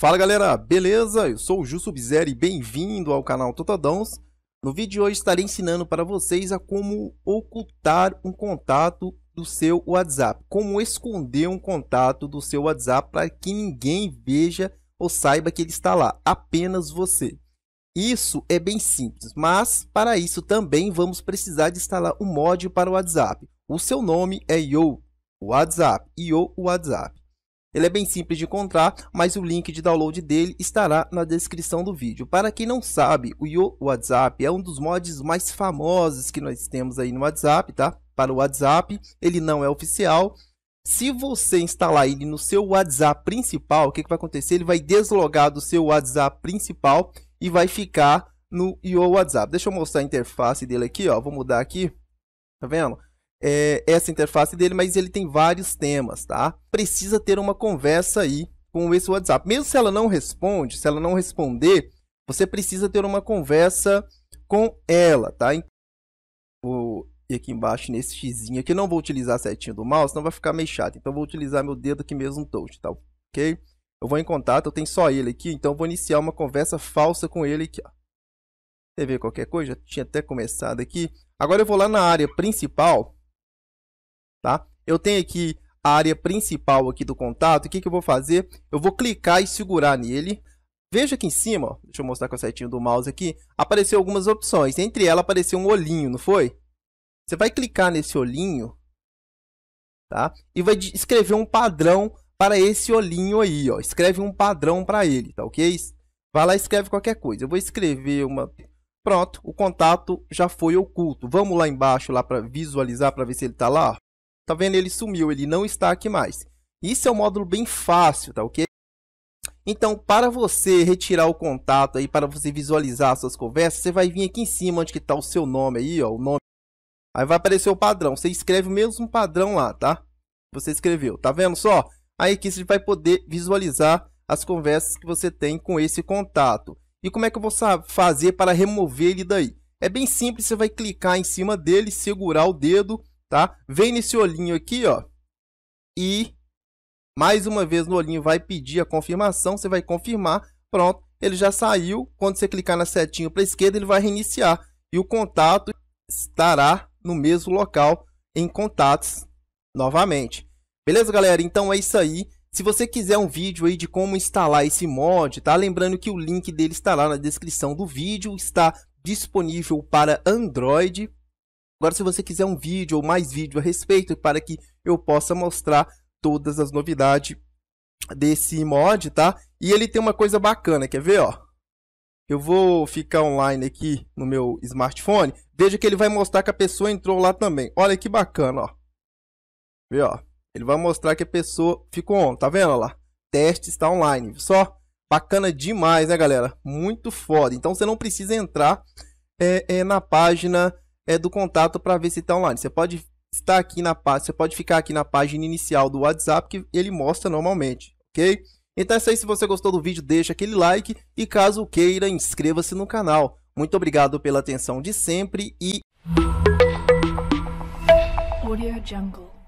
Fala galera, beleza? Eu sou o Ju Subzero e bem-vindo ao canal Totodãos. No vídeo de hoje estarei ensinando para vocês a como ocultar um contato do seu WhatsApp. Como esconder um contato do seu WhatsApp para que ninguém veja ou saiba que ele está lá, apenas você. Isso é bem simples, mas para isso também vamos precisar de instalar um mod para o WhatsApp. O seu nome é Yo WhatsApp, Yo WhatsApp. Ele é bem simples de encontrar, mas o link de download dele estará na descrição do vídeo. Para quem não sabe, o Yo WhatsApp é um dos mods mais famosos que nós temos aí no WhatsApp, tá? Para o WhatsApp, ele não é oficial. Se você instalar ele no seu WhatsApp principal, o que, que vai acontecer? Ele vai deslogar do seu WhatsApp principal e vai ficar no Yo WhatsApp. Deixa eu mostrar a interface dele aqui, ó. Vou mudar aqui. Tá vendo? é, essa interface dele, mas ele tem vários temas, tá? Precisa ter uma conversa aí com esse WhatsApp. Mesmo se ela não responde, se ela não responder, você precisa ter uma conversa com ela, tá? Vou ir aqui embaixo nesse xizinho aqui. Não vou utilizar a setinha do mouse, não vai ficar meio chato. Então, vou utilizar meu dedo aqui mesmo, touch, tá? Ok? Eu vou em contato, eu tenho só ele aqui, então vou iniciar uma conversa falsa com ele aqui, ó. Você vê qualquer coisa? Já tinha até começado aqui. Agora eu vou lá na área principal, tá? Eu tenho aqui a área principal aqui do contato. O que, que eu vou fazer? Eu vou clicar e segurar nele. Veja aqui em cima, ó, deixa eu mostrar com a setinha do mouse aqui, apareceu algumas opções. Entre elas apareceu um olhinho, não foi? Você vai clicar nesse olhinho, tá? E vai escrever um padrão para esse olhinho aí, ó. Escreve um padrão para ele, tá ok? Vai lá e escreve qualquer coisa. Eu vou escrever uma... Pronto, o contato já foi oculto. Vamos lá embaixo lá para visualizar, para ver se ele está lá, Tá vendo? Ele sumiu, ele não está aqui mais. Isso é um módulo bem fácil, tá ok? Então, para você retirar o contato aí, para você visualizar suas conversas, você vai vir aqui em cima onde que está o seu nome aí, ó, o nome. Aí vai aparecer o padrão. Você escreve o mesmo padrão lá, tá? Você escreveu, tá vendo só? Aí aqui você vai poder visualizar as conversas que você tem com esse contato. E como é que eu vou fazer para remover ele daí? É bem simples, você vai clicar em cima dele, segurar o dedo tá? Vem nesse olhinho aqui, ó. E mais uma vez no olhinho vai pedir a confirmação, você vai confirmar, pronto, ele já saiu. Quando você clicar na setinha para esquerda, ele vai reiniciar e o contato estará no mesmo local em contatos novamente. Beleza, galera? Então é isso aí. Se você quiser um vídeo aí de como instalar esse mod, tá? Lembrando que o link dele estará na descrição do vídeo, está disponível para Android, Agora, se você quiser um vídeo ou mais vídeo a respeito, para que eu possa mostrar todas as novidades desse mod, tá? E ele tem uma coisa bacana, quer ver, ó? Eu vou ficar online aqui no meu smartphone. Veja que ele vai mostrar que a pessoa entrou lá também. Olha que bacana, ó. Vê, ó. Ele vai mostrar que a pessoa ficou on, tá vendo, lá? Teste está online, só. Bacana demais, né, galera? Muito foda. Então, você não precisa entrar é, é, na página é, do contato para ver se está online. Você pode estar aqui na você pode ficar aqui na página inicial do WhatsApp que ele mostra normalmente, ok? Então é isso aí, se você gostou do vídeo, deixa aquele like e caso queira, inscreva-se no canal. Muito obrigado pela atenção de sempre e... Audio Jungle.